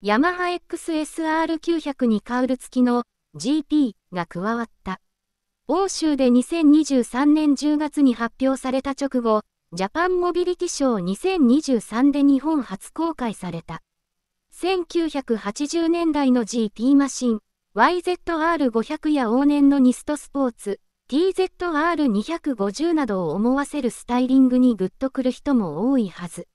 ヤマハ XSR900 にカウル付きの GP が加わった。欧州で2023年10月に発表された直後、ジャパンモビリティショー2023で日本初公開された。1980年代の GP マシン、YZR500 や往年のニストスポーツ、TZR250 などを思わせるスタイリングにグッとくる人も多いはず。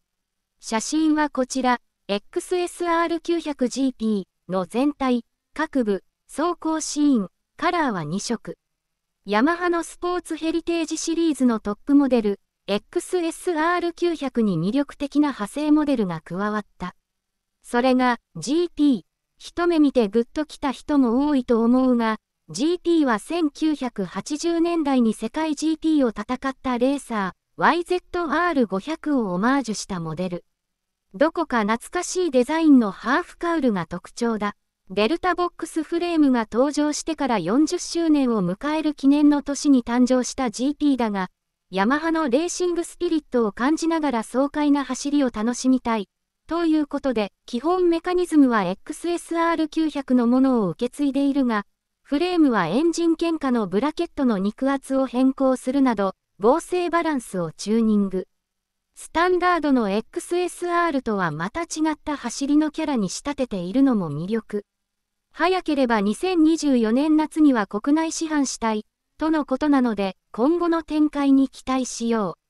写真はこちら。XSR900GP の全体、各部、走行シーン、カラーは2色。ヤマハのスポーツヘリテージシリーズのトップモデル、XSR900 に魅力的な派生モデルが加わった。それが GP。一目見てグッときた人も多いと思うが、GP は1980年代に世界 GP を戦ったレーサー、YZR500 をオマージュしたモデル。どこか懐かしいデザインのハーフカウルが特徴だ。デルタボックスフレームが登場してから40周年を迎える記念の年に誕生した GP だが、ヤマハのレーシングスピリットを感じながら爽快な走りを楽しみたい。ということで、基本メカニズムは XSR900 のものを受け継いでいるが、フレームはエンジン喧嘩のブラケットの肉厚を変更するなど、合成バランスをチューニング。スタンダードの XSR とはまた違った走りのキャラに仕立てているのも魅力。早ければ2024年夏には国内市販したい、とのことなので、今後の展開に期待しよう。